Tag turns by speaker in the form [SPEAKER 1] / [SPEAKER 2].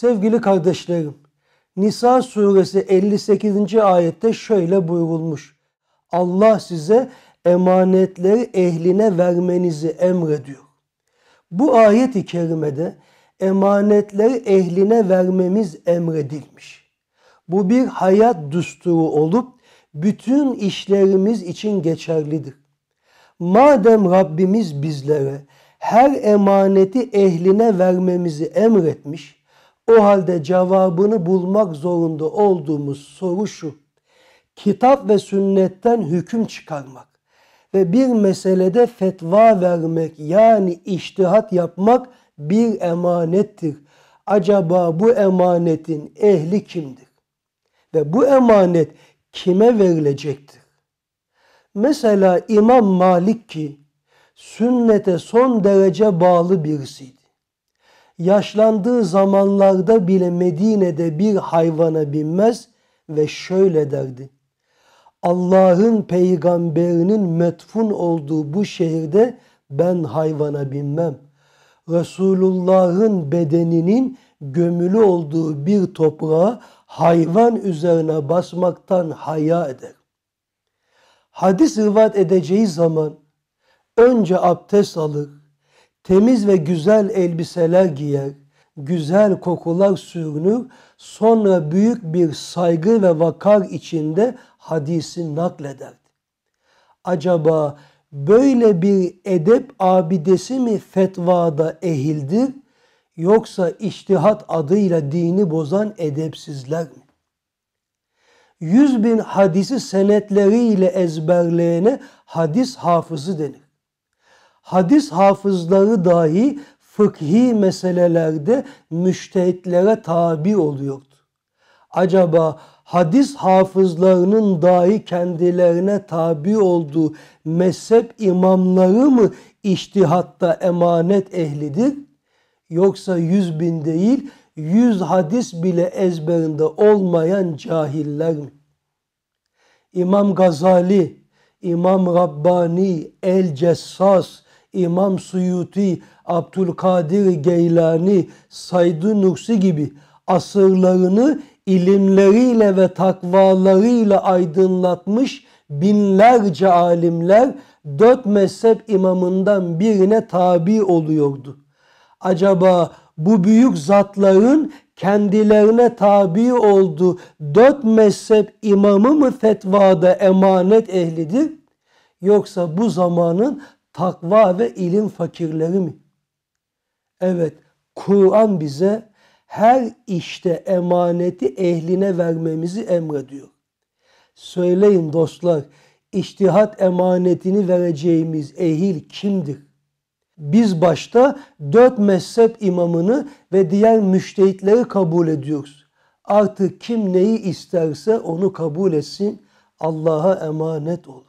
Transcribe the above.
[SPEAKER 1] Sevgili kardeşlerim, Nisa suresi 58. ayette şöyle buyurulmuş. Allah size emanetleri ehline vermenizi emrediyor. Bu ayet-i kerimede emanetleri ehline vermemiz emredilmiş. Bu bir hayat düsturu olup bütün işlerimiz için geçerlidir. Madem Rabbimiz bizlere her emaneti ehline vermemizi emretmiş, o halde cevabını bulmak zorunda olduğumuz soru şu. Kitap ve sünnetten hüküm çıkarmak ve bir meselede fetva vermek yani iştihat yapmak bir emanettir. Acaba bu emanetin ehli kimdir? Ve bu emanet kime verilecektir? Mesela İmam Malik ki sünnete son derece bağlı birisiydi yaşlandığı zamanlarda bile Medine'de bir hayvana binmez ve şöyle derdi. Allah'ın peygamberinin metfun olduğu bu şehirde ben hayvana binmem. Resulullah'ın bedeninin gömülü olduğu bir toprağa hayvan üzerine basmaktan haya eder. Hadis rivayet edeceği zaman önce abdest alır, temiz ve güzel elbiseler giyer, güzel kokular sürünür, sonra büyük bir saygı ve vakar içinde hadisi naklederdi. Acaba böyle bir edep abidesi mi fetvada ehildir yoksa iştihat adıyla dini bozan edepsizler mi? Yüz bin hadisi senetleriyle ezberleyene hadis hafızı denir hadis hafızları dahi fıkhi meselelerde müştehitlere tabi oluyordu. Acaba hadis hafızlarının dahi kendilerine tabi olduğu mezhep imamları mı iştihatta emanet ehlidir? Yoksa yüz bin değil, yüz hadis bile ezberinde olmayan cahiller mi? İmam Gazali, İmam Rabbani, El Cessas, İmam Suyuti, Abdülkadir Geylani, Saydı Nursi gibi asırlarını ilimleriyle ve takvalarıyla aydınlatmış binlerce alimler dört mezhep imamından birine tabi oluyordu. Acaba bu büyük zatların kendilerine tabi oldu dört mezhep imamı mı fetvada emanet ehlidir? Yoksa bu zamanın takva ve ilim fakirleri mi? Evet, Kur'an bize her işte emaneti ehline vermemizi emrediyor. Söyleyin dostlar, iştihat emanetini vereceğimiz ehil kimdir? Biz başta dört mezhep imamını ve diğer müştehitleri kabul ediyoruz. Artık kim neyi isterse onu kabul etsin, Allah'a emanet olun.